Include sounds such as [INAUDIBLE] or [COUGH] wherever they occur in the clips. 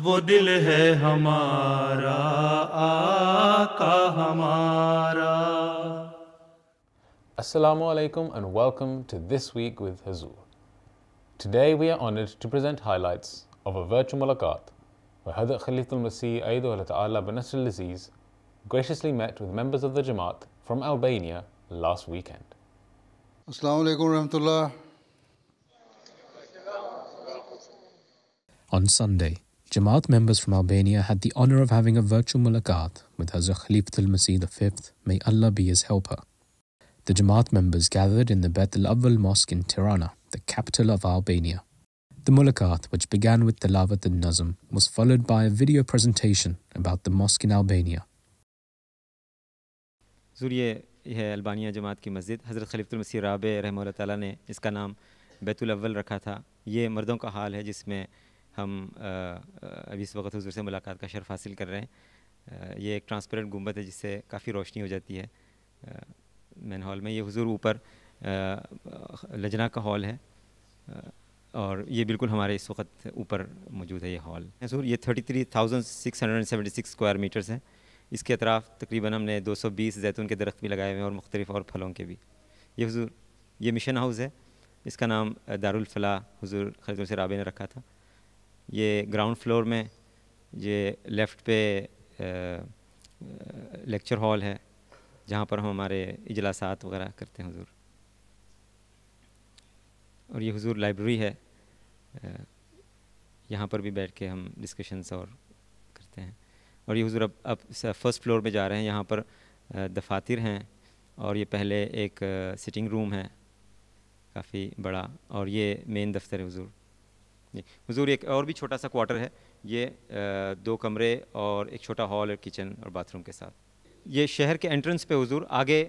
वो दिल है हमारा आका हमारा Assalamu alaikum and welcome to This Week with Hazur. Today we are honored to present highlights of a virtual mulaqat where Hadrat Khalifatul Masih Aiduha Ta'ala bin Nasr Aziz graciously met with members of the Jamaat from Albania last weekend. Assalamu alaikum rahmatullah. On Sunday, Jamaat members from Albania had the honor of having a virtual mulaqat with Hazrat Khalifatul Masih V, may Allah be his helper. The Jamaat members gathered in the Bet al Awwal Mosque in Tirana, the capital of Albania. The mulaqat, which began with Tilawat al Nazm, was followed by a video presentation about the mosque in Albania. Zuriye है Albania जमात की मस्जिद हज़रत खलीफ़ुल मसीह राब रहम ताली ने इसका नाम बैतुल अव्वल रखा था ये मर्दों का हाल हम अभी इस वक्त हजूर से मुलाकात का शर्फ हासिल कर रहे हैं ये एक ट्रांसपेरेंट गुम्बद है जिससे काफ़ी रोशनी हो जाती है मैन हॉल में ये हजूर ऊपर लजना का हॉल है और ये बिल्कुल हमारे इस वक्त ऊपर मौजूद है ये हॉल हजूर ये thirty three thousand six hundred seventy six square metres हैं इसके अतराफ़ तकरीबन हमने दो सौ बीस जैतून के दरख्त भी लगाए हुए हैं और मुख्तलिफ और फलों के भी ये हजूर ये मिशन हाउस है इसका नाम दारुलफला हजूर खरीदों से राबे ने रखा था ये ग्राउंड फ्लोर में ये लेफ़्ट पे लेक्चर हॉल है जहाँ पर हम हमारे इजलासात वगैरह करते हैं हुजूर और ये हुजूर लाइब्रेरी है यहाँ पर भी बैठ के हम डिस्कशंस और करते हैं और ये हुजूर अब अब फर्स्ट फ्लोर पे जा रहे हैं यहाँ पर दफातर हैं और ये पहले एक सिटिंग रूम है काफ़ी बड़ा और ये मेन दफ्तर है हुजूर जी हजूर एक और भी छोटा सा क्वार्टर है ये दो कमरे और एक छोटा हॉल और किचन और बाथरूम के साथ ये शहर के एंट्रेंस पे हजूर आगे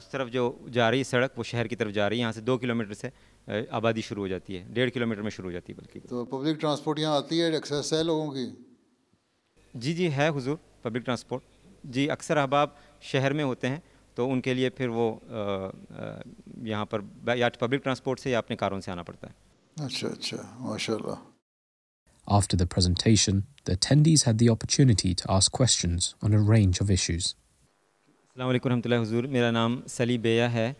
उस तरफ जो जा रही सड़क वो शहर की तरफ जा रही है यहाँ से दो किलोमीटर से आबादी शुरू हो जाती है डेढ़ किलोमीटर में शुरू हो जाती है बल्कि तो पब्लिक ट्रांसपोर्ट यहाँ आती है एक्सेस है लोगों की जी जी है हुजूर पब्लिक ट्रांसपोर्ट जी अक्सर अहबाब शहर में होते हैं तो उनके लिए फिर वो यहाँ पर या पब्लिक तो ट्रांसपोर्ट से या अपने कारों से आना पड़ता है Achha, achha. MashaAllah. After the presentation, the attendees had the opportunity to ask questions on a range of issues. मेरा नाम सली है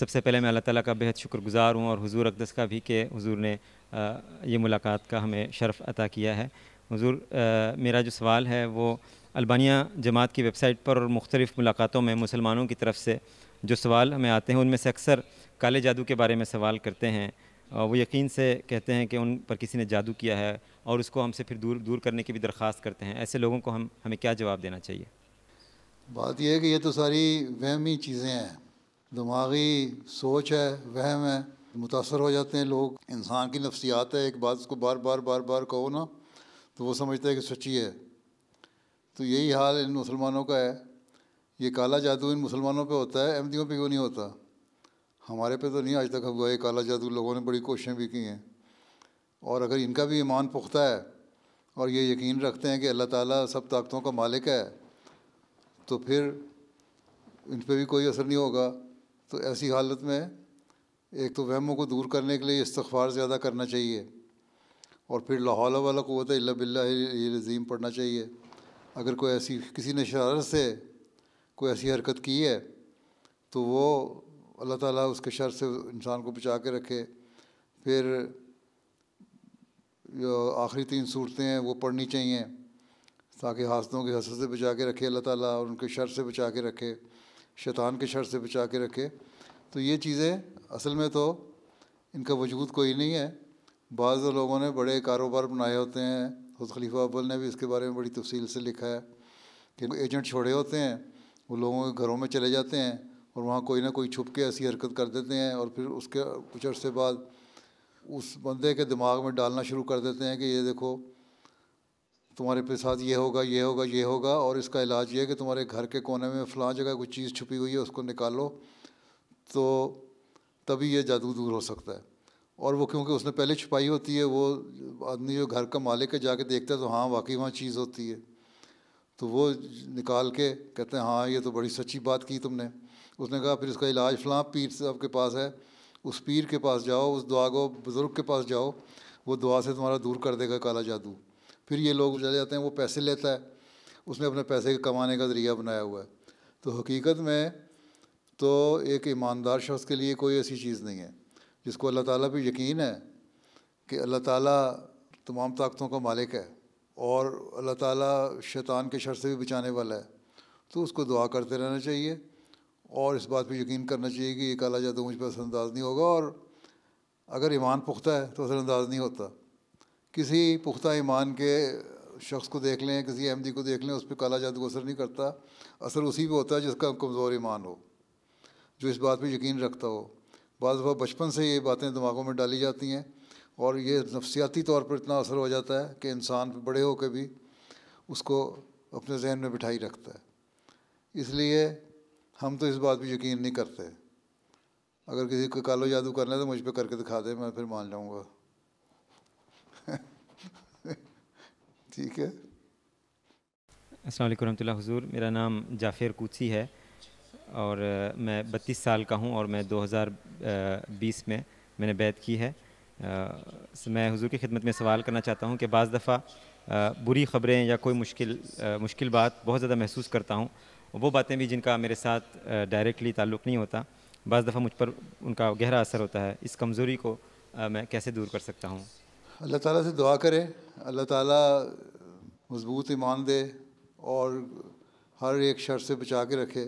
सबसे पहले मैं अल्लाह ताला का बेहद शुक्रगुजार हूँ और हुजूर अकदस का भी कि हुजूर ने ये मुलाकात का हमें शर्फ़ अता किया है हुजूर मेरा जो सवाल है वो अल्बानिया जमात की वेबसाइट पर और मुख्तलिफ़ मुलाकातों में मुसलमानों की तरफ से जो सवाल हमें आते हैं उनमें से अक्सर काले जादू के बारे में सवाल करते हैं वो यकीन से कहते हैं कि उन पर किसी ने जादू किया है और उसको हमसे फिर दूर दूर करने की भी दरख्वास्त करते हैं ऐसे लोगों को हम हमें क्या जवाब देना चाहिए बात यह है कि ये तो सारी वहमी चीज़ें हैं दिमागी सोच है वहम है मुतासर हो जाते हैं लोग इंसान की नफ्सियात है एक बात उसको बार बार बार बार कहो ना तो वो समझता है कि सच्ची है तो यही हाल इन मुसलमानों का है ये काला जादू इन मुसलमानों पे होता है अहमदियों पे क्यों नहीं होता हमारे पे तो नहीं आज तक हुआ है काला जादू लोगों ने बड़ी कोशिशें भी की हैं और अगर इनका भी ईमान पुख्ता है और ये यकीन रखते हैं कि अल्लाह ताला सब ताकतों का मालिक है तो फिर इन पर भी कोई असर नहीं होगा तो ऐसी हालत में एक तो वहमों को दूर करने के लिए इस्तफार ज़्यादा करना चाहिए और फिर लाहौल वाला क़वत बिल्लाज़ीम पढ़ना चाहिए अगर कोई ऐसी किसी ने शरारत से कोई ऐसी हरकत की है तो वो अल्लाह ताला उसके शर से इंसान को बचा के रखे फिर जो आखिरी तीन सूरतें हैं वो पढ़नी चाहिए ताकि हादसों के हसर से बचा के रखे अल्लाह ताला और उनके शर से बचा के रखे शैतान के शर से बचा के रखे तो ये चीज़ें असल में तो इनका वजूद कोई नहीं है बाज़ लोगों ने बड़े कारोबार बनाए होते हैं खुद खलीफा अब्बल ने भी इसके बारे में बड़ी तफसील से लिखा है कि एजेंट छोड़े होते हैं वो लोगों के घरों में चले जाते हैं और वहाँ कोई ना कोई छुप के ऐसी हरकत कर देते हैं और फिर उसके कुछ अर्से बाद उस बंदे के दिमाग में डालना शुरू कर देते हैं कि ये देखो तुम्हारे पे साथ ये होगा ये होगा ये होगा और इसका इलाज ये है कि तुम्हारे घर के कोने में फ़लाँ जगह कुछ चीज़ छुपी हुई है उसको निकालो तो तभी ये जादू दूर हो सकता है और वो क्योंकि उसने पहले छुपाई होती है वो आदमी जो घर का मालिक है जाके देखता है तो हाँ वाकई वहाँ चीज़ होती है तो वो निकाल के कहते हैं हाँ ये तो बड़ी सच्ची बात की तुमने उसने कहा फिर इसका इलाज फ़लाँ पीर साहब के पास है उस पीर के पास जाओ उस दुआ को बुज़ुर्ग के पास जाओ वो दुआ से तुम्हारा दूर कर देगा काला जादू फिर ये लोग चले जाते हैं वो पैसे लेता है उसने अपने पैसे कमाने का ज़रिया बनाया हुआ है तो हकीकत में तो एक ईमानदार शख्स के लिए कोई ऐसी चीज़ नहीं है जिसको अल्लाह ताला पे यकीन है कि अल्लाह ताला तमाम ताकतों का मालिक है और अल्लाह ताला शैतान के शर से भी बचाने वाला है तो उसको दुआ करते रहना चाहिए और इस बात पे यकीन करना चाहिए कि ये काला जादू मुझ पर असरअंदाज नहीं होगा और अगर ईमान पुख्ता है तो असरअंदाज नहीं होता किसी पुख्ता ईमान के शख्स को देख लें किसी अहमदी को देख लें उस पर काला जादू असर नहीं करता असर उसी पर होता है जिसका कमज़ोर ईमान हो जो इस बात पर यकीन रखता हो बाद बचपन से ये बातें दिमागों में डाली जाती हैं और ये नफसियाती तौर पर इतना असर हो जाता है कि इंसान बड़े होकर भी उसको अपने जहन में बिठाई रखता है इसलिए हम तो इस बात पर यकीन नहीं करते अगर किसी को कालो जादू करना है तो मुझ पर करके दिखा दे मैं फिर मान जाऊँगा [LAUGHS] ठीक है असल वरम्ह हजूर मेरा नाम जाफिर कूची है और मैं 32 साल का हूँ और मैं 2020 में मैंने बैत की है मैं हजूर की खिदमत में सवाल करना चाहता हूँ कि बज़ दफ़ा बुरी ख़बरें या कोई मुश्किल मुश्किल बात बहुत ज़्यादा महसूस करता हूँ वो बातें भी जिनका मेरे साथ डायरेक्टली ताल्लुक़ नहीं होता बज़ दफ़ा मुझ पर उनका गहरा असर होता है इस कमज़ोरी को मैं कैसे दूर कर सकता हूँ अल्लाह ताला से दुआ करें अल्लाह ताला मज़बूत ईमान दे और हर एक शर से बचा के रखे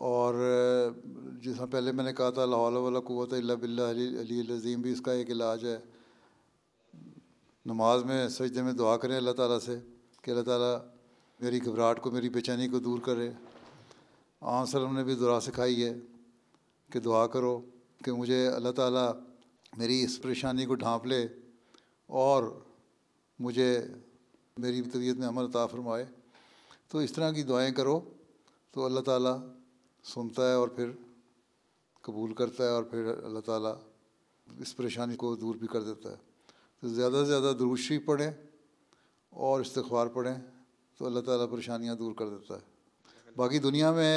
और जिस हाँ पहले मैंने कहा था लाहौल क़वत अली लजीम भी इसका एक इलाज है नमाज में सजदे में दुआ करें अल्लाह ताला से कि अल्लाह ताला मेरी घबराहट को मेरी बेचैनी को दूर करे आन सलम ने भी दुआ सिखाई है कि दुआ करो कि मुझे अल्लाह ताला मेरी इस परेशानी को ढांप ले और मुझे मेरी तबीयत में अमल अता फरमाए तो इस तरह की दुआएं करो तो अल्लाह ताला सुनता है और फिर कबूल करता है और फिर अल्लाह ताला इस परेशानी को दूर भी कर देता है तो ज़्यादा से ज़्यादा दरूशी पढ़ें और इस्तवार पढ़ें तो अल्लाह ताला परेशानियां दूर कर देता है बाकी दुनिया में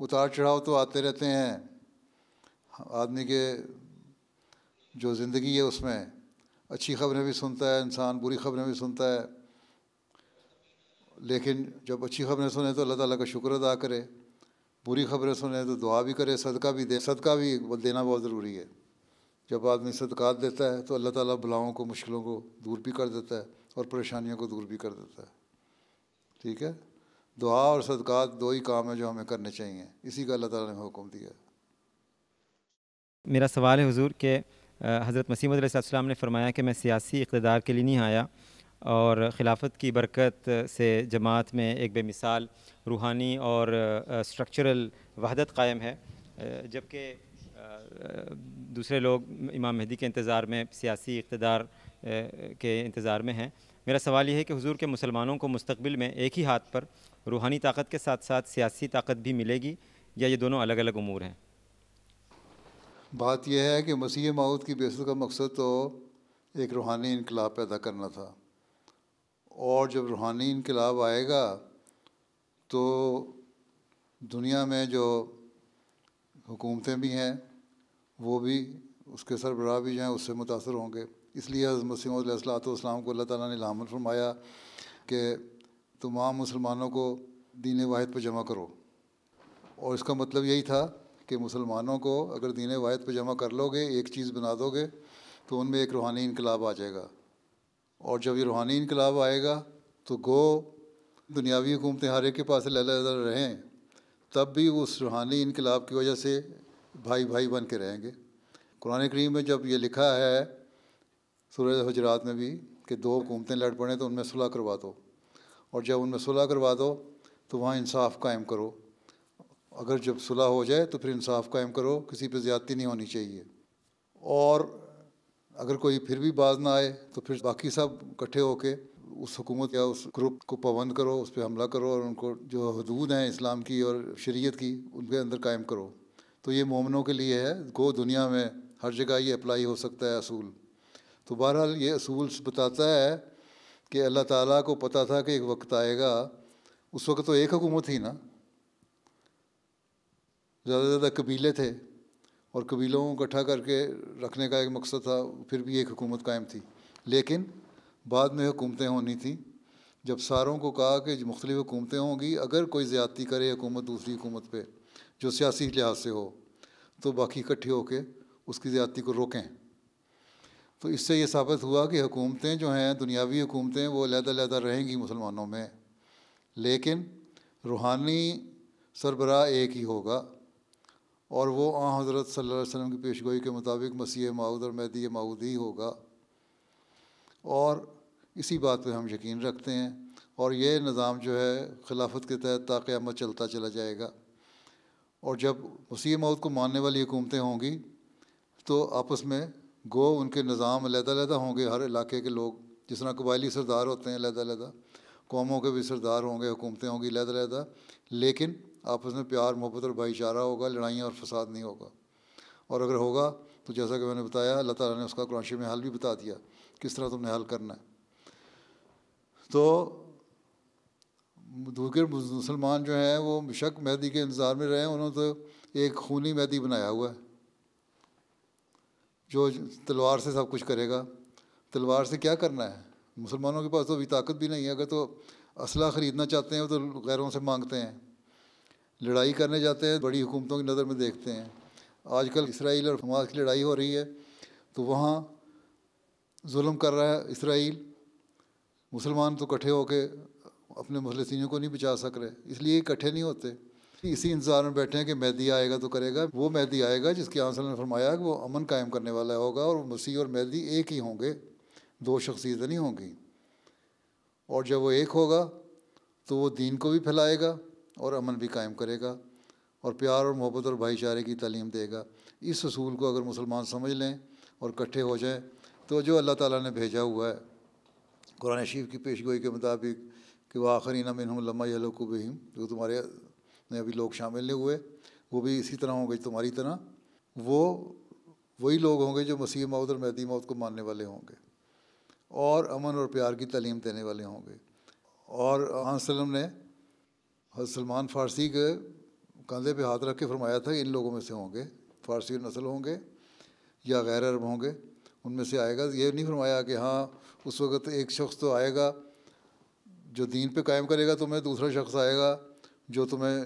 उतार चढ़ाव तो आते रहते हैं आदमी के जो ज़िंदगी है उसमें अच्छी खबरें भी सुनता है इंसान बुरी खबरें भी सुनता है लेकिन जब अच्छी खबरें सुने तो अल्लाह ताला का शुक्र अदा करे बुरी खबरें सुने तो दुआ भी करे सदका भी दे सदका भी देना बहुत ज़रूरी है जब आदमी सदका देता है तो अल्लाह ताला बलाओं को मुश्किलों को दूर भी कर देता है और परेशानियों को दूर भी कर देता है ठीक है दुआ और सदक़ात दो ही काम है जो हमें करने चाहिए इसी का अल्लाह ताला ने हुक्म दिया मेरा सवाल है हजूर के हज़रत मसीमद ने फरमाया कि मैं सियासी इकतदार के लिए नहीं आया और ख़िलाफ़त की बरकत से जमात में एक बेमिसाल रूहानी और स्ट्रक्चरल वहदत कायम है जबकि दूसरे लोग इमाम मेहदी के इंतज़ार में सियासी इकतदार के इंतज़ार में हैं मेरा सवाल यह है कि हुजूर के मुसलमानों को मुस्तबिल में एक ही हाथ पर रूहानी ताकत के साथ साथ सियासी ताकत भी मिलेगी या ये दोनों अलग अलग अमूर हैं बात यह है कि मसीह माउद की बेसत का मकसद तो एक रूहानी इनकलाब पैदा करना था और जब रूहानी इनकलाब आएगा तो दुनिया में जो हुकूमतें भी हैं वो भी उसके सरबराह भी जो हैं उससे मुतासर होंगे इसलिए मसीम को अल्लाह ताली ने लामन फरमाया कि तमाम मुसलमानों को दीन वाहिद पर जमा करो और इसका मतलब यही था कि मुसलमानों को अगर दीन वाहिद पर जमा कर लोगे एक चीज़ बना दोगे तो उनमें एक रूहानी इनकलाब आ जाएगा और जब ये रूहानी इनकलाब आएगा तो गो दुनियावी हुकूमतें हर एक के पास लहदा रहें तब भी उस रूहानी इनकलाब की वजह से भाई भाई बन के रहेंगे कुरान करीम में जब ये लिखा है सूरज हजरात में भी कि दो हुकूमतें लड़ पड़ें तो उनमें सुलह करवा दो और जब उनमें सुलह करवा दो तो वहाँ इंसाफ कायम करो अगर जब सुलह हो जाए तो फिर इंसाफ कायम करो किसी पर ज़्यादती नहीं होनी चाहिए और अगर कोई फिर भी बाज ना आए तो फिर बाकी सब इकट्ठे होके उस हुकूमत या उस ग्रुप को पाबंद करो उस पर हमला करो और उनको जो हदूद हैं इस्लाम की और शरीयत की उनके अंदर कायम करो तो ये मोमनों के लिए है गो दुनिया में हर जगह ये अप्लाई हो सकता है असूल तो बहरहाल ये असूल बताता है कि अल्लाह ताला को पता था कि एक वक्त आएगा उस वक्त तो एक हुकूमत ही ना ज़्यादा से ज़्यादा कबीले थे और कबीलों को इकट्ठा करके रखने का एक मकसद था फिर भी एक हुकूमत कायम थी लेकिन बाद में हुकूमतें होनी थी जब सारों को कहा कि मुख्तलिफ हुकूमतें होंगी अगर कोई ज़्यादती करे हुकूमत दूसरी हुकूमत पर जो सियासी लिहाज से हो तो बाकी इकट्ठे होकर उसकी ज़्यादती को रोकें तो इससे ये साबित हुआ कि हुकूमतें जो हैं दुनियावी हुकूमतें वो लहदा रहेंगी मुसलमानों में लेकिन रूहानी सरबराह एक ही होगा और वो आ हज़रत सल्लल्लाहु अलैहि वसल्लम की पेशगोई के मुताबिक मसीह माऊद और मैदी माऊद ही होगा और इसी बात पे हम यकीन रखते हैं और ये निज़ाम जो है खिलाफत के तहत ताक़्यामत चलता चला जाएगा और जब मसीह मऊद को मानने वाली हुकूमतें होंगी तो आपस में गो उनके निज़ाम लहदा होंगे हर इलाके के लोग जिस तरह कबायली सरदार होते हैं लहदा लहदा कौमों के भी सरदार होंगे हुकूमतें होंगी लहदा लहदा लेकिन आपस में प्यार मोहब्बत और भाईचारा होगा लड़ाइयाँ और फसाद नहीं होगा और अगर होगा तो जैसा कि मैंने बताया अल्लाह ताला ने उसका कुरानशी में हल भी बता दिया किस तरह तुमने हल करना है तो दूसरे मुसलमान जो हैं वो शक मेहदी के इंतज़ार में रहे उन्होंने तो एक खूनी मेहदी बनाया हुआ है जो तलवार से सब कुछ करेगा तलवार से क्या करना है मुसलमानों के पास तो अभी ताकत भी नहीं है अगर तो असला ख़रीदना चाहते हैं तो गैरों से मांगते हैं लड़ाई करने जाते हैं बड़ी हुकूमतों की नज़र में देखते हैं आजकल इसराइल और हमास की लड़ाई हो रही है तो वहाँ जुल्म कर रहा है इसराइल मुसलमान तो इकट्ठे होकर अपने फलस्तियों को नहीं बचा सक रहे इसलिए इकट्ठे नहीं होते इसी इंतजार में बैठे हैं कि मेहदी आएगा तो करेगा वो मेहदी आएगा जिसके आंसर ने फरमाया कि वो अमन कायम करने वाला होगा और मसीह और मेहदी एक ही होंगे दो शख्सियतें नहीं होंगी और जब वो एक होगा तो वो दीन को भी फैलाएगा और अमन भी कायम करेगा और प्यार और मोहब्बत और भाईचारे की तलीम देगा इस असूल को अगर मुसलमान समझ लें और इकट्ठे हो जाएँ तो जो अल्लाह ताला ने भेजा हुआ है कुरान शरीफ की पेशगोई के मुताबिक कि वह आख़री नमिन लम्मा यलकुबहिम जो तुम्हारे में अभी लोग शामिल नहीं हुए वो भी इसी तरह होंगे तुम्हारी तरह वो वही लोग होंगे जो मसीह मौत और महदी मौत को मानने वाले होंगे और अमन और प्यार की तलीम देने वाले होंगे और वसलम ने सलमान फारसी के कंधे पे हाथ रख के फरमाया था इन लोगों में से होंगे फारसी नस्ल होंगे या गैर अरब होंगे उनमें से आएगा ये नहीं फरमाया कि हाँ उस वक़्त एक शख्स तो आएगा जो दीन पे कायम करेगा तो मैं दूसरा शख्स आएगा जो तुम्हें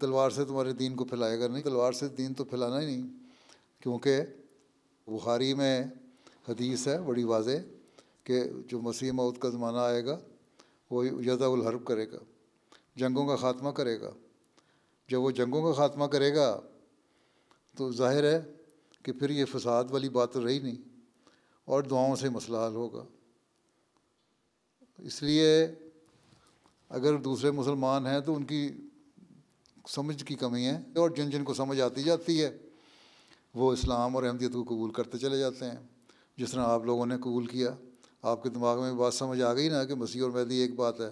तलवार से तुम्हारे दीन को फैलाएगा नहीं तलवार से दीन तो फैलाना ही नहीं क्योंकि बुखारी में हदीस है बड़ी वाजे कि जो मसीह मौत का ज़माना आएगा वो यदाउल हर्ब करेगा जंगों का ख़ात्मा करेगा जब वो जंगों का ख़ात्मा करेगा तो जाहिर है कि फिर ये फसाद वाली बात तो रही नहीं और दुआओं से मसला हल होगा इसलिए अगर दूसरे मुसलमान हैं तो उनकी समझ की कमी है और जिन जिन को समझ आती जाती है वो इस्लाम और अहमदियत को कबूल करते चले जाते हैं जिस तरह आप लोगों ने कबूल किया आपके दिमाग में बात समझ आ गई ना कि मसीह और मैदी एक बात है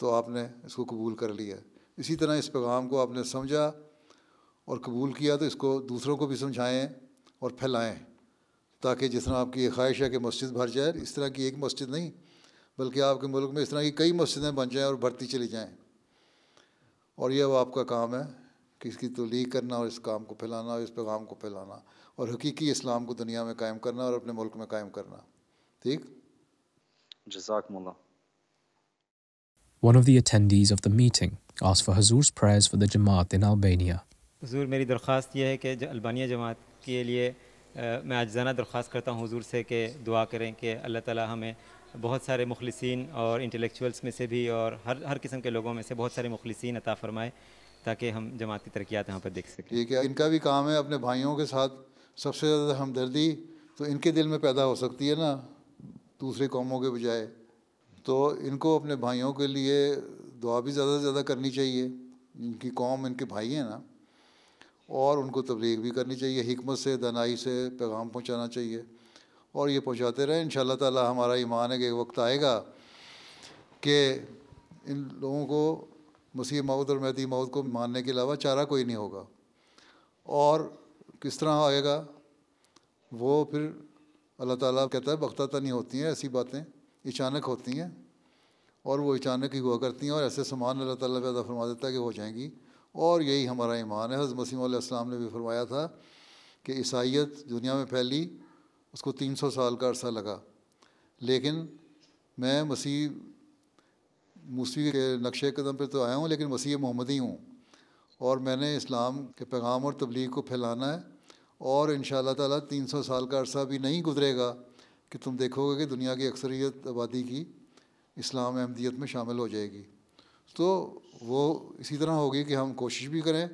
तो आपने इसको कबूल कर लिया इसी तरह इस पैगाम को आपने समझा और कबूल किया तो इसको दूसरों को भी समझाएँ और फैलाएँ ताकि जिस तरह आपकी ये ख्वाहिश है कि मस्जिद भर जाए इस तरह की एक मस्जिद नहीं बल्कि आपके मुल्क में इस तरह की कई मस्जिदें बन जाएं और भर्ती चली जाएं और यह अब आपका काम है कि इसकी तोलीग करना और इस काम को फैलाना और इस पैगाम को फैलाना और हकीकी इस्लाम को दुनिया में कायम करना और अपने मुल्क में कायम करना ठीक जजाक मुला One of the attendees of the meeting asked for Hazur's prayers for the Jamaat in Albania. Hazur, my request is that for Albania Jamaat, I लिए आ, मैं आजाना दरख्वास्त करता हूँ हजूर से कि दुआ करें कि अल्लाह ताला बहुत सारे मुखलसिन और इंटेलेक्चुअल्स में से भी और हर हर किस्म के लोगों में से बहुत सारे मुखलसिन अता फरमाए ताकि हम जमात की तरक्यात यहाँ पर देख सकें ठीक है इनका भी काम है अपने भाइयों के साथ सबसे ज़्यादा हमदर्दी तो इनके दिल में पैदा हो सकती है ना दूसरे कौमों के बजाय तो इनको अपने भाइयों के लिए दुआ भी ज़्यादा से ज़्यादा करनी चाहिए इनकी कौम इनके भाई हैं ना और उनको तबलीग भी करनी चाहिए हमत से दनाई से पैगाम पहुँचाना चाहिए और ये पहुँचाते रहे इन ताला हमारा ईमान है कि एक वक्त आएगा कि इन लोगों को मसीह मऊद और महदी मऊद को मानने के अलावा चारा कोई नहीं होगा और किस तरह आएगा वो फिर अल्लाह ताला कहता है बख्ता तो नहीं होती हैं ऐसी बातें अचानक होती हैं और वो अचानक ही हुआ करती हैं और ऐसे सामान अल्लाह ताला पैदा फरमा देता है कि हो जाएंगी और यही हमारा ईमान है हजर मसीम ने भी फरमाया था कि ईसाइत दुनिया में फैली उसको 300 साल का अरसा लगा लेकिन मैं मसीह मूसवी के नक्श कदम पर तो आया हूँ लेकिन मसीह मोहम्मद ही हूँ और मैंने इस्लाम के पैगाम और तबलीग को फैलाना है और इन तीन सौ साल का अरसा भी नहीं गुजरेगा कि तुम देखोगे कि दुनिया की अक्सरियत आबादी की इस्लाम अहमदियत में शामिल हो जाएगी तो वो इसी तरह होगी कि हम कोशिश भी करें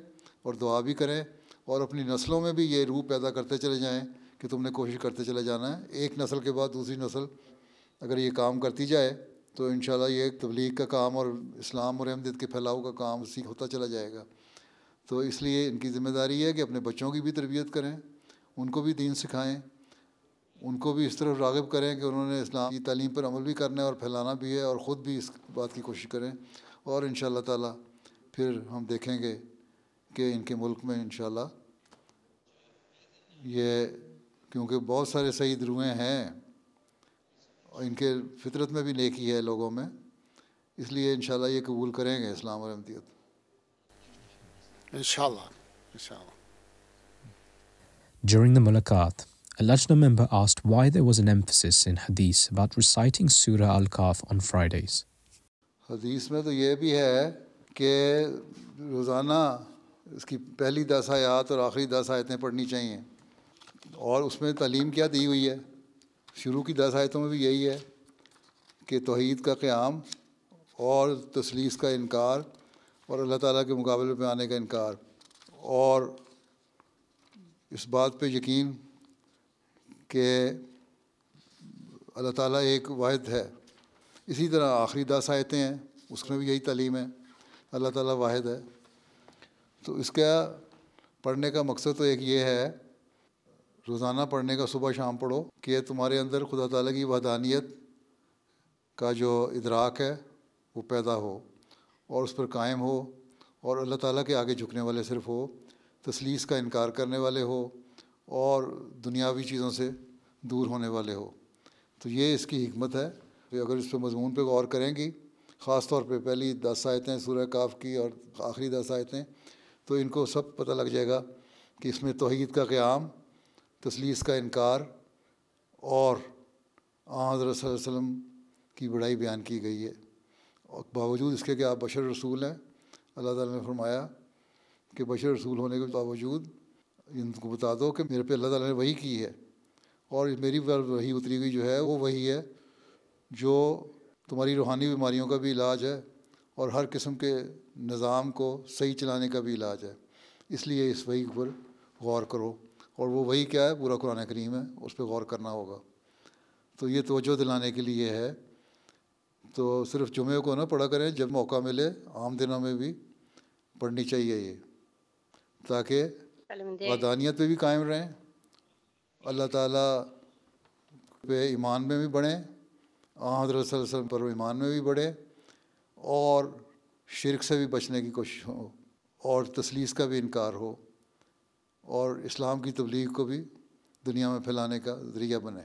और दुआ भी करें और अपनी नस्लों में भी ये रूह पैदा करते चले जाएँ कि तुमने कोशिश करते चले जाना है एक नस्ल के बाद दूसरी नस्ल अगर ये काम करती जाए तो इन ये तबलीग का काम और इस्लाम और अहमदियत के फैलाव का काम उसी होता चला जाएगा तो इसलिए इनकी ज़िम्मेदारी है कि अपने बच्चों की भी तरबियत करें उनको भी दीन सिखाएं उनको भी इस तरफ रागब करें कि उन्होंने इस्लाम की तलीम पर अमल भी करना है और फैलाना भी है और ख़ुद भी इस बात की कोशिश करें और इन ताला फिर हम देखेंगे कि इनके मुल्क में इन ये क्योंकि बहुत सारे सही ध्रुवें हैं और इनके फितरत में भी नेकी है लोगों में इसलिए इन ये कबूल करेंगे इस्लाम और अमदियत During the mulaqat, a Lajna member asked why there was an emphasis in Hadith about reciting Surah Al Kaf on Fridays. Hadith में तो ये भी है कि रोज़ाना इसकी पहली दस आयात और आखिरी दस आयतें पढ़नी चाहिए और उसमें तलीम क्या दी हुई है शुरू की दस आयतों में भी यही है कि तोहद का क़्याम और तसलीस का इनकार और अल्लाह ताला के मुकाबले में आने का इनकार और इस बात पे यकीन कि अल्लाह ताला एक वाद है इसी तरह आखिरी दस आयतें हैं उसमें भी यही तलीम है अल्लाह ताला वाद है तो इसका पढ़ने का मकसद तो एक ये है रोज़ाना पढ़ने का सुबह शाम पढ़ो कि तुम्हारे अंदर खुदा ताला की वदानियत का जो इदराक है वो पैदा हो और उस पर कायम हो और अल्लाह ताला के आगे झुकने वाले सिर्फ हो तसलीस का इनकार करने वाले हो और दुनियावी चीज़ों से दूर होने वाले हो तो ये इसकी हमत है तो अगर इस पर मजमून पर गौर करेंगी ख़ास तौर पर पहली दस आयतें सूर्य काफ की और आखिरी दस आयतें तो इनको सब पता लग जाएगा कि इसमें तोहद का क़्याम तसलीस का इनकार और आज़रम की बड़ाई बयान की गई है और बावजूद इसके कि आप बशर रसूल हैं अल्लाह ताला ने फरमाया कि बशर रसूल होने के बावजूद इनको बता दो कि मेरे पे अल्लाह ताला ने वही की है और मेरी पर वही उतरी हुई जो है वो वही है जो तुम्हारी रूहानी बीमारियों का भी इलाज है और हर किस्म के निज़ाम को सही चलाने का भी इलाज है इसलिए इस वही पर गौर करो और वो वही क्या है पूरा कुरान करीम है उस पर गौर करना होगा तो ये तोजो दिलाने के लिए है तो सिर्फ जुमे को ना पढ़ा करें जब मौका मिले आम दिनों में भी पढ़नी चाहिए ये ताकि वदानियत पर भी कायम रहें अल्लाह ताला पे ईमान में भी बढ़ें हजरत पर ईमान में भी बढ़े और शिरक से भी बचने की कोशिश हो और तसलीस का भी इनकार हो और इस्लाम की तबलीग को भी दुनिया में फैलाने का जरिया बने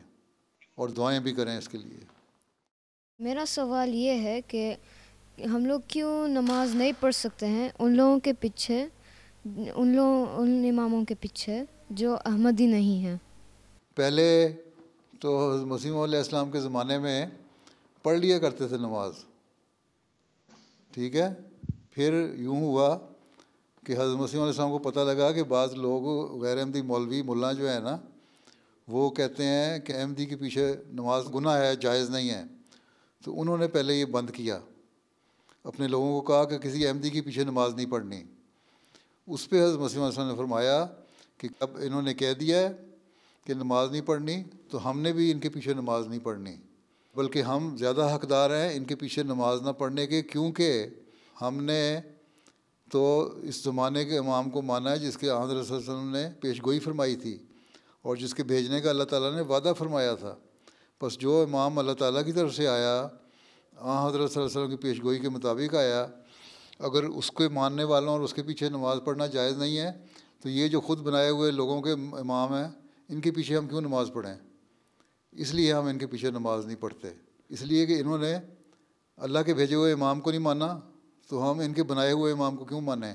और दुआएं भी करें इसके लिए मेरा सवाल ये है कि हम लोग क्यों नमाज नहीं पढ़ सकते हैं उन लोगों के पीछे उन लोगों उन इमामों के पीछे जो अहमदी नहीं हैं पहले तो मसीम इस्लाम के ज़माने में पढ़ लिया करते थे नमाज ठीक है फिर यूँ हुआ कि हज़रत मसीह को पता लगा कि बाज़ लोग गैर अहमदी मौलवी मुला जो है ना वो कहते हैं कि अहमदी के पीछे नमाज गुना है जायज़ नहीं है तो उन्होंने पहले ये बंद किया अपने लोगों को कहा कि किसी अहमदी के पीछे नमाज नहीं पढ़नी उस पर हज़रत साहब ने फरमाया कि अब इन्होंने कह दिया है कि नमाज़ नहीं पढ़नी तो हमने भी इनके पीछे नमाज़ नहीं पढ़नी बल्कि हम ज़्यादा हकदार हैं इनके पीछे नमाज ना पढ़ने के क्योंकि हमने तो इस ज़माने के इमाम को माना है जिसके आंध्र वसल्लम ने पेश गोई फरमाई थी और जिसके भेजने का अल्लाह ताला ने वादा फरमाया था बस जो इमाम अल्लाह ताला की तरफ से आया आ हजरत की पेश गोई के मुताबिक आया अगर उसके मानने वालों और उसके पीछे नमाज़ पढ़ना जायज़ नहीं है तो ये जो खुद बनाए हुए लोगों के इमाम हैं इनके पीछे हम क्यों नमाज़ पढ़ें इसलिए हम इनके पीछे नमाज़ नहीं पढ़ते इसलिए कि इन्होंने अल्लाह के भेजे हुए इमाम को नहीं माना तो हम इनके बनाए हुए इमाम को क्यों माने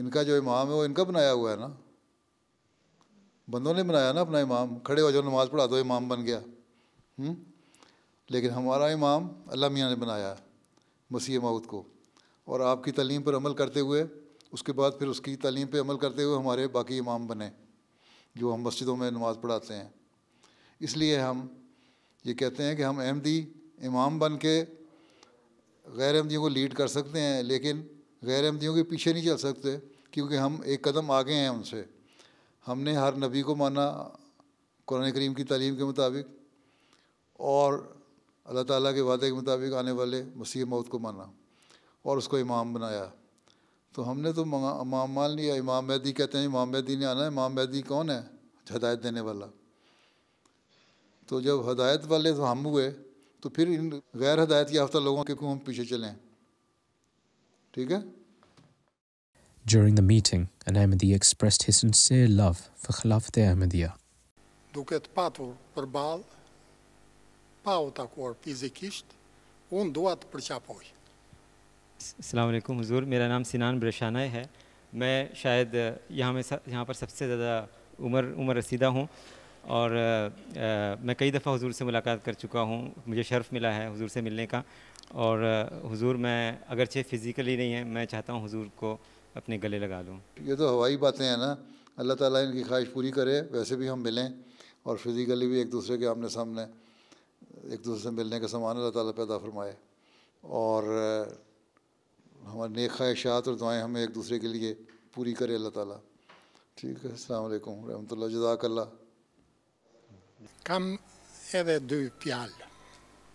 इनका जो इमाम है वो इनका बनाया हुआ है ना बंदों ने बनाया ना अपना इमाम खड़े हो जाओ नमाज़ पढ़ा दो इमाम बन गया हुँ? हम्म? लेकिन हमारा इमाम अल्लाह मियाँ ने बनाया है मसीह माउद को और आपकी तलीम पर अमल करते हुए उसके बाद फिर उसकी तलीम पर अमल करते हुए हमारे बाकी इमाम बने जो हम मस्जिदों में नमाज़ पढ़ाते हैं इसलिए हम ये कहते हैं कि हम अहमदी इमाम बन के गैर अहमदियों को लीड कर सकते हैं लेकिन गैर अहमदियों के पीछे नहीं चल सकते क्योंकि हम एक कदम आगे हैं उनसे हमने हर नबी को माना कुरान करीम की तालीम के मुताबिक और अल्लाह ताला के वादे के मुताबिक आने वाले मसीह मौत को माना और उसको इमाम बनाया तो हमने तो इमाम मान लिया इमाम मैदी कहते हैं इमाम मैदी ने आना इमाम मैदी कौन है हदायत देने वाला तो जब हदायत वाले तो हम हुए तो फिर इन गैर हदायत याफ्ता लोगों के हम पीछे चलें ठीक है During the meeting, an Ahmadi expressed his sincere love for Khilafat Ahmadiyya. Duke het patur ball, pa u takuar fizikisht, un dua të përqapoj. Assalamu alaikum huzur, mera naam Sinan ब्रशाना hai. Main shayad yahan mein yahan par sabse zyada Umar Umar Rasida hoon. और आ, मैं कई दफ़ा हुजूर से मुलाकात कर चुका हूँ मुझे शर्फ़ मिला है हुजूर से मिलने का और हुजूर मैं अगरचे फ़िज़िकली नहीं है मैं चाहता हूँ हुजूर को अपने गले लगा लूँ ये तो हवाई बातें हैं ना अल्लाह ताला इनकी ख्वाहिश पूरी करे वैसे भी हम मिलें और फिज़िकली भी एक दूसरे के आमने सामने एक दूसरे से मिलने का सामान अल्लाह ताला पैदा फरमाए और हमारे नेक ख्वाहिशात और दुआएँ हमें एक दूसरे के लिए पूरी करे अल्लाह ताला ठीक है अलैक्म रहमत ला जजाक Kam edhe dy pjallë.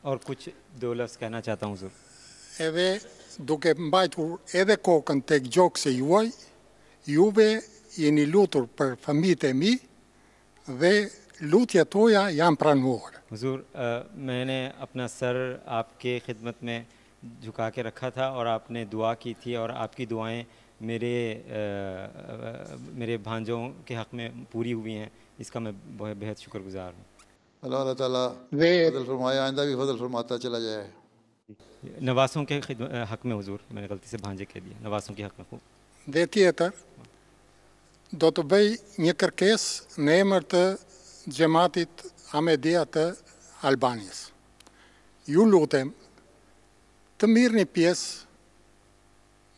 Orë ku që dole s'kena që ata unë zërë? Edhe duke mbajtur edhe kokën të gjokë se juaj, juve jeni lutur për famit e mi dhe lutje toja janë pranuar. Huzur, mene apna sër apke khidmet me gjukake rëkha tha, orë apne dua ki ti, orë apki duajnë मेरे आ, मेरे भांजों के हक़ में पूरी हुई हैं इसका मैं बहुत बेहद शुक्रगुजार हूँ अल्लाह ताला फरमाया आइंदा भी फजल फरमाता चला जाए नवासों के हक़ में हुजूर मैंने गलती से भांजे कह दिया नवासों के हक़ में देती है तर दो तो भाई ये कर केस नेमत जमातित हमें दिया था अल्बानियस यू लोग तमीर ने पियस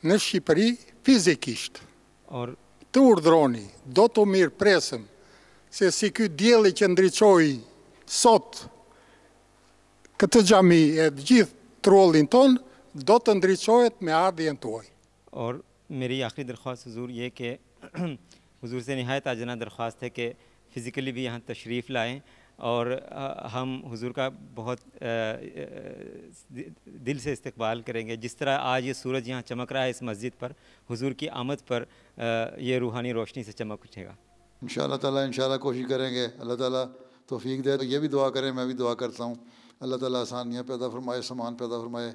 नशी परी fizikisht të urdroni, do të mirë presëm, se si kjo djeli që ndryqoj sot këtë gjami e gjithë trollin tonë, do të ndryqojt me ardhë të tuaj. Orë, mëri akri dërkhoasë, huzur, je ke, [CLEARS THROAT] huzur se një a gjëna dërkhoasë, te ke fizikëli bëjë janë të shrifë lajën, और हम हुजूर का बहुत दिल से इस्तकबाल करेंगे जिस तरह आज ये सूरज यहाँ चमक रहा है इस मस्जिद पर हुजूर की आमद पर ये रूहानी रोशनी से चमक उठेगा इन ताला इन कोशिश करेंगे अल्लाह ताला तोफीक दे तो ये भी दुआ करें मैं भी दुआ करता हूँ अल्लाह ताला आसानियाँ पैदा फरमाए सामान पैदा फरमाए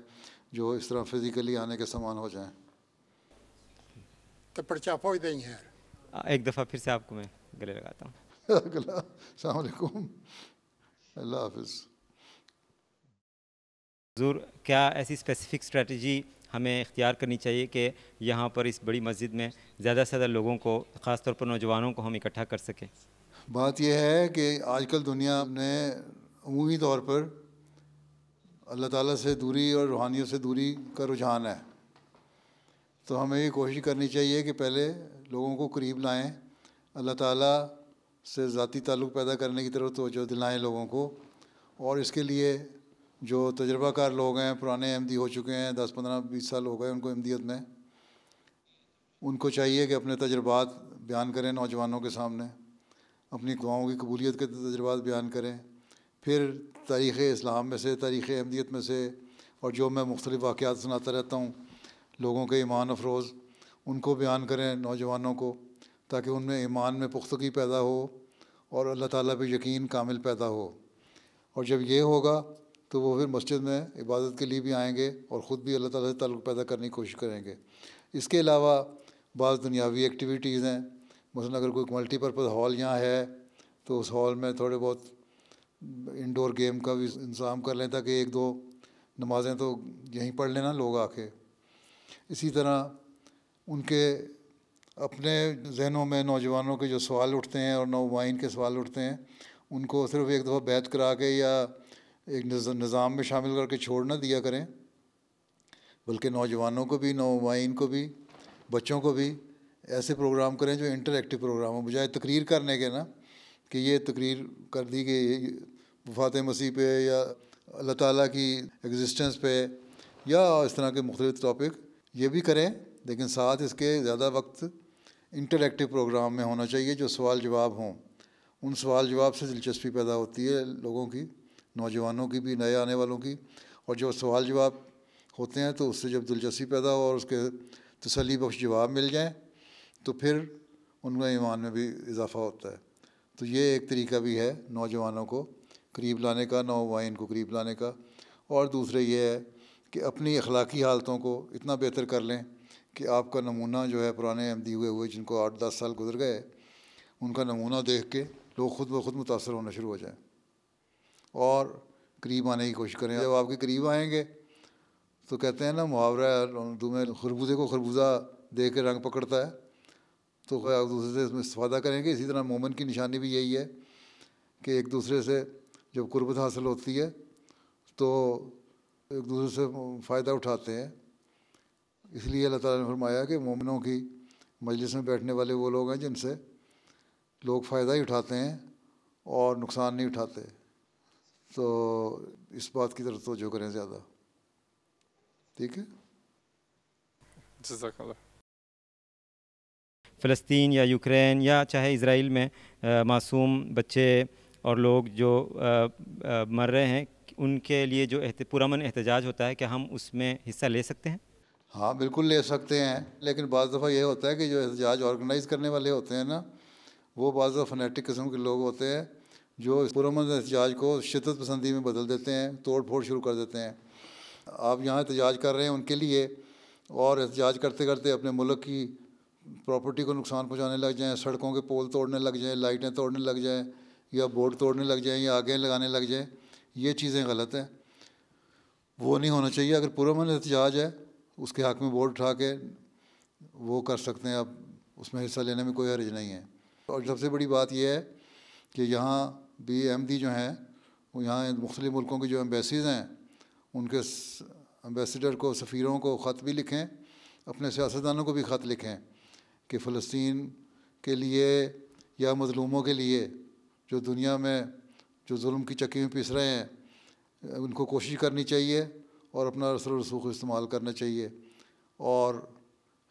जो इस तरह फिज़िकली आने के सामान हो जाएँ तो पर्चा पहुँच देंगे एक दफ़ा फिर से आपको मैं गले लगाता हूँ अगला क्या ऐसी स्पेसिफिक स्ट्रेटजी हमें इख्तियार करनी चाहिए कि यहाँ पर इस बड़ी मस्जिद में ज़्यादा से ज़्यादा लोगों को ख़ासतौर पर नौजवानों को हम इकट्ठा कर सकें बात यह है कि आजकल दुनिया ने अमूमी तौर पर अल्लाह ताला से दूरी और रूहानियों से दूरी का रुझान है तो हमें ये कोशिश करनी चाहिए कि पहले लोगों को करीब लाएँ अल्लाह ताला से ज़ाती ताल्लुक़ पैदा करने की तरफ तोजह दिलाएँ लोगों को और इसके लिए जो तजर्बाकार लोग हैं पुराने अहमदी हो चुके हैं दस पंद्रह बीस साल हो गए उनको अहमदियत में उनको चाहिए कि अपने तजर्बात बयान करें नौजवानों के सामने अपनी गाँव की कबूलीत के तजर्बात बयान करें फिर तारीख़ इस्लाम में से तारीख़ अहमदियत में से और जो मैं मुख्तलिफ़ वाक़ सुनाता रहता हूँ लोगों के ईमान अफरोज़ उनको बयान करें नौजवानों को ताकि उनमें ईमान में पुख्तगी पैदा हो और अल्लाह ताला पे यकीन कामिल पैदा हो और जब ये होगा तो वो फिर मस्जिद में इबादत के लिए भी आएंगे और ख़ुद भी अल्लाह ताला से ताल्लुक़ पैदा करने की कोशिश करेंगे इसके अलावा बाज़ दुनियावी एक्टिविटीज़ हैं मसलन अगर कोई मल्टीपर्पज़ हॉल यहाँ है तो उस हॉल में थोड़े बहुत इंडोर गेम का भी इंतज़ाम कर लें ताकि एक दो नमाज़ें तो यहीं पढ़ लेना लोग आके इसी तरह उनके अपने जहनों में नौजवानों के जो सवाल उठते हैं और नौमाइन के सवाल उठते हैं उनको सिर्फ एक दफ़ा बैत करा के या एक निज़ाम में शामिल करके छोड़ ना दिया करें बल्कि नौजवानों को भी नौमाइन को भी बच्चों को भी ऐसे प्रोग्राम करें जो इंटरेक्टिव प्रोग्राम हो बजाय तकरीर करने के ना कि ये तकरीर कर दी गई वफात मसीह पे या अल्लाह ताला की एग्जिस्टेंस पे या इस तरह के मुख्तलिफ टॉपिक ये भी करें लेकिन साथ इसके ज़्यादा वक्त इंटरेक्टिव प्रोग्राम में होना चाहिए जो सवाल जवाब हों उन सवाल जवाब से दिलचस्पी पैदा होती है लोगों की नौजवानों की भी नए आने वालों की और जो सवाल जवाब होते हैं तो उससे जब दिलचस्पी पैदा हो और उसके तसली बख्श जवाब मिल जाएँ तो फिर उनका ईमान में भी इजाफा होता है तो ये एक तरीका भी है नौजवानों को करीब लाने का नौवाइन को करीब लाने का और दूसरे ये है कि अपनी अखलाकी हालतों को इतना बेहतर कर लें कि आपका नमूना जो है पुराने अहमदी हुए हुए जिनको आठ दस साल गुजर गए उनका नमूना देख के लोग खुद ब खुद मुतासर होना शुरू हो जाएं और करीब आने की कोशिश करें जब आपके करीब आएंगे तो कहते हैं ना मुहावरा तुम्हें खरबूजे को खरबूजा दे के रंग पकड़ता है तो एक दूसरे से इसमें इस्ता करेंगे इसी तरह मोमन की निशानी भी यही है कि एक दूसरे से जब कुर्बत हासिल होती है तो एक दूसरे से फ़ायदा उठाते हैं इसलिए अल्लाह ताला ने फरमाया कि मोमिनों की मजलिस में बैठने वाले वो लोग हैं जिनसे लोग फ़ायदा ही उठाते हैं और नुकसान नहीं उठाते तो इस बात की तरफ तोजो करें ज़्यादा ठीक है फ़लस्तीन या यूक्रेन या चाहे इसराइल में मासूम बच्चे और लोग जो आ, आ, मर रहे हैं उनके लिए जो पुरमन एहतजाज होता है कि हम उसमें हिस्सा ले सकते हैं हाँ बिल्कुल ले सकते हैं लेकिन बज़ दफ़ा यह होता है कि जो एहतजाज ऑर्गेनाइज़ करने वाले होते हैं ना वो दफ़ा फनेटिक किस्म के लोग होते हैं जो पुरमन एहतजाज को शिदत पसंदी में बदल देते हैं तोड़ फोड़ शुरू कर देते हैं आप यहाँ एहतजाज कर रहे हैं उनके लिए और एहतजाज करते करते अपने मुल्क की प्रॉपर्टी को नुकसान पहुँचाने लग जाएँ सड़कों के पोल तोड़ने लग जाएँ लाइटें तोड़ने लग जाएँ या बोर्ड तोड़ने लग जाएँ या आगे लगाने लग जाएँ ये चीज़ें गलत हैं वो नहीं होना चाहिए अगर पुरमन एहतजाज है उसके हक में वोट उठा के वो कर सकते हैं अब उसमें हिस्सा लेने में कोई हर्ज नहीं है और सबसे बड़ी बात यह है कि यहाँ बी एम डी जो हैं वो यहाँ मुख्तलि मुल्कों की जो एम्बेसीज़ हैं उनके एम्बेसडर को सफ़ीरों को ख़त भी लिखें अपने सियासतदानों को भी ख़त लिखें कि फ़लस्तीन के लिए या मजलूमों के लिए जो दुनिया में जो जुल्म की चक्की में पिस रहे हैं उनको कोशिश करनी चाहिए और अपना रसल रसूख इस्तेमाल करना चाहिए और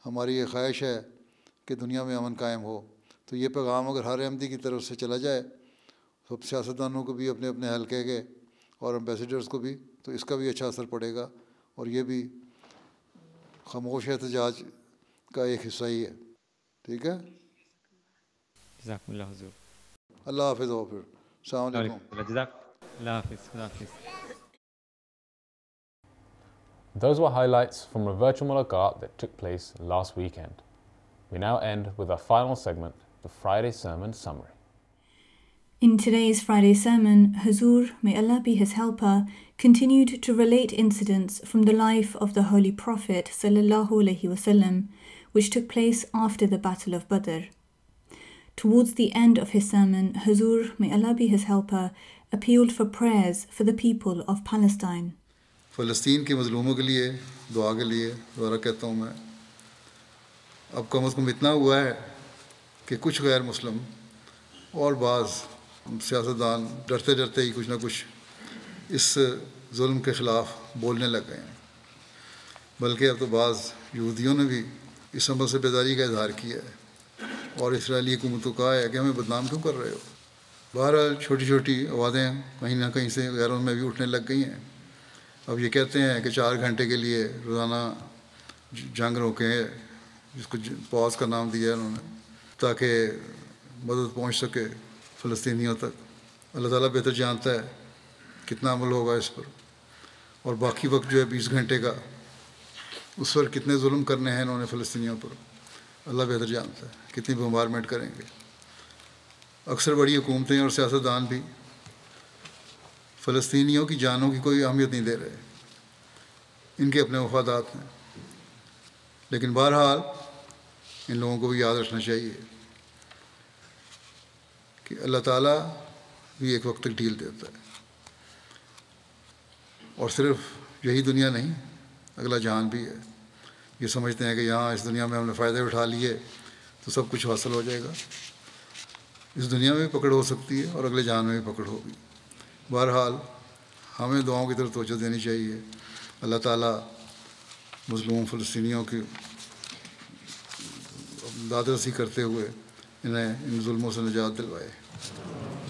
हमारी ये ख्वाहिश है कि दुनिया में अमन कायम हो तो ये पैगाम अगर हर अहमदी की तरफ से चला जाए तो सियासतदानों को भी अपने अपने हल्के के और एम्बेसडर्स को भी तो इसका भी अच्छा असर पड़ेगा और ये भी खामोश एहतजाज का एक हिस्सा ही है ठीक है अल्लाह हाफिज़ और फिर सलाम Those were highlights from a virtual motor art that took place last weekend. We now end with our final segment, the Friday Sermon Summary. In today's Friday sermon, Hazur, may Allah be his helper, continued to relate incidents from the life of the Holy Prophet وسلم, which took place after the Battle of Badr. Towards the end of his sermon, Hazur, may Allah be his helper, appealed for prayers for the people of Palestine. फ़लस्तीन के मजलूमों के लिए दुआ के लिए दोबारा कहता हूँ मैं अब कम अज़ कम इतना हुआ है कि कुछ गैर मुस्लिम और बाज़ सियासतदान डरते डरते ही कुछ ना कुछ इस जुल्म के ख़िलाफ़ बोलने लग गए हैं बल्कि अब तो बाज़ यहूदियों ने भी इस अमल से बेदारी का इजहार किया है और इसराइली हुकूमत को कहा है कि हमें बदनाम क्यों कर रहे हो बहरहाल छोटी छोटी आवाज़ें कहीं ना कहीं से गैरों में भी उठने लग गई हैं अब ये कहते हैं कि चार घंटे के लिए रोज़ाना जंग रोकें जिसको पॉज का नाम दिया है उन्होंने ताकि मदद पहुंच सके फ़लस्तियों तक अल्लाह ताला बेहतर जानता है कितना अमल होगा इस पर और बाकी वक्त जो है बीस घंटे का उस पर कितने जुल्म करने हैं इन्होंने फ़लस्तियों पर अल्लाह बेहतर जानता है कितनी बम्बारमेंट करेंगे अक्सर बड़ी हुकूमतें और सियासतदान भी फ़लस्तियों की जानों की कोई अहमियत नहीं दे रहे इनके अपने वफादात हैं लेकिन बहरहाल इन लोगों को भी याद रखना चाहिए कि अल्लाह ताला भी एक वक्त तक ढील देता है और सिर्फ यही दुनिया नहीं अगला जहान भी है ये समझते हैं कि यहाँ इस दुनिया में हमने फ़ायदे उठा लिए तो सब कुछ हासिल हो जाएगा इस दुनिया में भी पकड़ हो सकती है और अगले जहान में भी पकड़ होगी बहरहाल हमें दुआओं की तरफ तोजह देनी चाहिए अल्लाह ताला मुस्लिम फ़लस्तियों की दादरसी करते हुए इन्हें इन जुल्मों से निजात दिलवाए